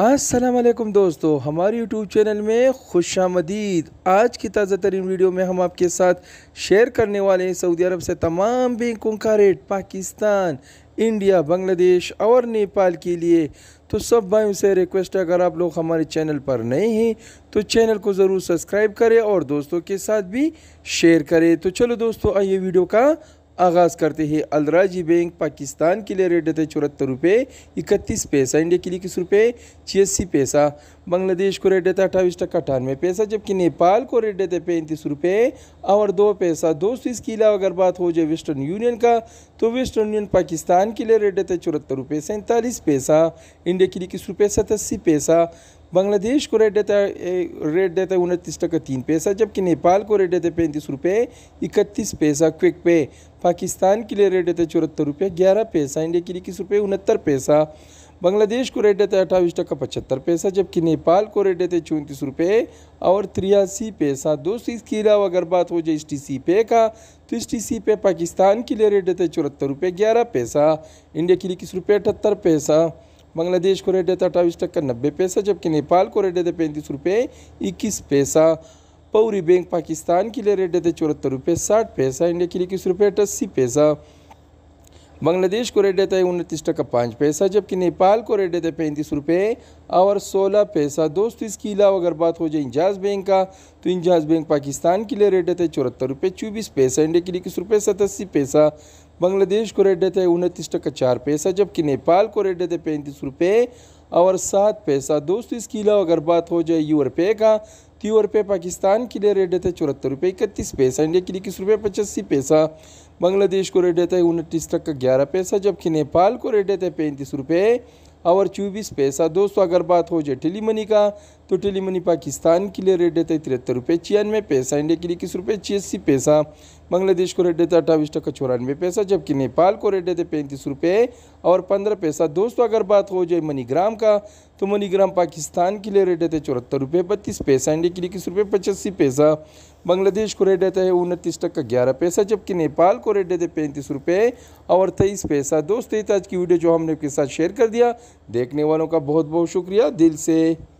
असलम दोस्तों हमारे YouTube channel में खुश आमदीद आज की ताज़ा तरीन वीडियो में हम आपके साथ शेयर करने वाले हैं सऊदी अरब से तमाम बैंकों का रेट पाकिस्तान इंडिया बांग्लादेश और नेपाल के लिए तो सब भाई से रिक्वेस्ट है अगर आप लोग हमारे चैनल पर नए हैं तो चैनल को ज़रूर सब्सक्राइब करें और दोस्तों के साथ भी शेयर करें तो चलो दोस्तों आइए वीडियो का आगाज़ करते हैं अलराजी बैंक पाकिस्तान के लिए रेट देते चौहत्तर रुपये इकतीस पैसा इंडिया के लिए किस रुपये छियासी पैसा बांग्लादेश को रेट देता अट्ठाईस टक्का अठानवे पैसा जबकि नेपाल को रेट देते पैंतीस रुपये और दो पैसा दोस्तों इसके अलावा अगर बात हो जाए वेस्टर्न यूनियन का तो वेस्टर्न यूनियन पाकिस्तान के लिए रेट देते चौहत्तर रुपये सैंतालीस पैसा इंडिया के लिए किस रुपये सतासी पैसा बांग्लादेश को रेट देता है रेट देता है उनतीस टका तीन पैसा जबकि नेपाल को रेट देते पैंतीस रुपये इकतीस पैसा क्विक पे पाकिस्तान के लिए रेट देते हैं चौहत्तर रुपये ग्यारह पैसा इंडिया के लिए इक्कीस रुपये उनहत्तर पैसा बांग्लादेश को रेट देता है अट्ठाईस टका पचहत्तर पैसा जबकि नेपाल को रेट देते चौंतीस रुपये और तिरासी पैसा दोस्तों इसके अलावा अगर बात हो जाए एस टी सी पे का तो एस टी सी पे पाकिस्तान के लिए रेट देते चौहत्तर रुपये ग्यारह पैसा इंडिया के लिए इक्कीस रुपये अठहत्तर पैसा बांग्लादेश को रेट देता अट्ठाईस टक्का नब्बे पैसा जबकि नेपाल को रेट देते पैंतीस रुपये इक्कीस पैसा पौरी बैंक पाकिस्तान के लिए रेट देते चौहत्तर रुपये साठ पैसा इंडिया के लिए इक्कीस रुपये अस्सी पैसा बांग्लादेश को रेट देता है उनतीस टक्का पाँच पैसा जबकि नेपाल को रेट देते पैंतीस रुपये और सोलह पैसा दोस्तों इसके अलावा अगर बात हो जाए इंजाज बैंक का तो इंजाज बैंक पाकिस्तान के लिए रेट देते चौहत्तर रुपये चौबीस पैसा इंडिया के लिए इक्कीस रुपये सतासी पैसा बांग्लादेश को रेट देते हैं उनतीस टका चार पैसा जबकि नेपाल को रेट देते पैंतीस रुपये और सात पैसा दोस्तों इसके अलावा अगर बात हो जाए यू रुपये का तो यू रुपये पाकिस्तान के लिए रेट देते चौहत्तर रुपये इकतीस पैसा इंडिया के लिए इक्कीस रुपये पचासी पैसा बांग्लादेश को रेट देता है उनतीस टका ग्यारह पैसा जबकि नेपाल को रेट देते हैं पैंतीस रुपये और चौबीस पैसा दोस्तों अगर बात हो जाए टेली मनी का तो टेली मनी पाकिस्तान के लिए रेट देता है तिहत्तर रुपये छियानवे पैसा इंडिया के लिए इक्कीस रुपये छियासी पैसा बांग्लादेश को रेट देता है अट्ठाईस टका चौरानवे पैसा जबकि नेपाल को रेट देते पैंतीस रुपये और पंद्रह पैसा दोस्तों अगर बात हो जाए मनीग्राम का तो मनीग्राम पाकिस्तान के लिए रेट रहते है चौहत्तर रुपये बत्तीस पैसा इंडिया के लिए इक्कीस रुपये पचासी पैसा बांग्लादेश को रेट रहता है उनतीस टक्का ग्यारह पैसा जबकि नेपाल को रेट देते पैंतीस रुपये और तेईस पैसा दोस्तों आज की वीडियो जो हमने आपके साथ शेयर कर दिया देखने वालों का बहुत बहुत शुक्रिया दिल से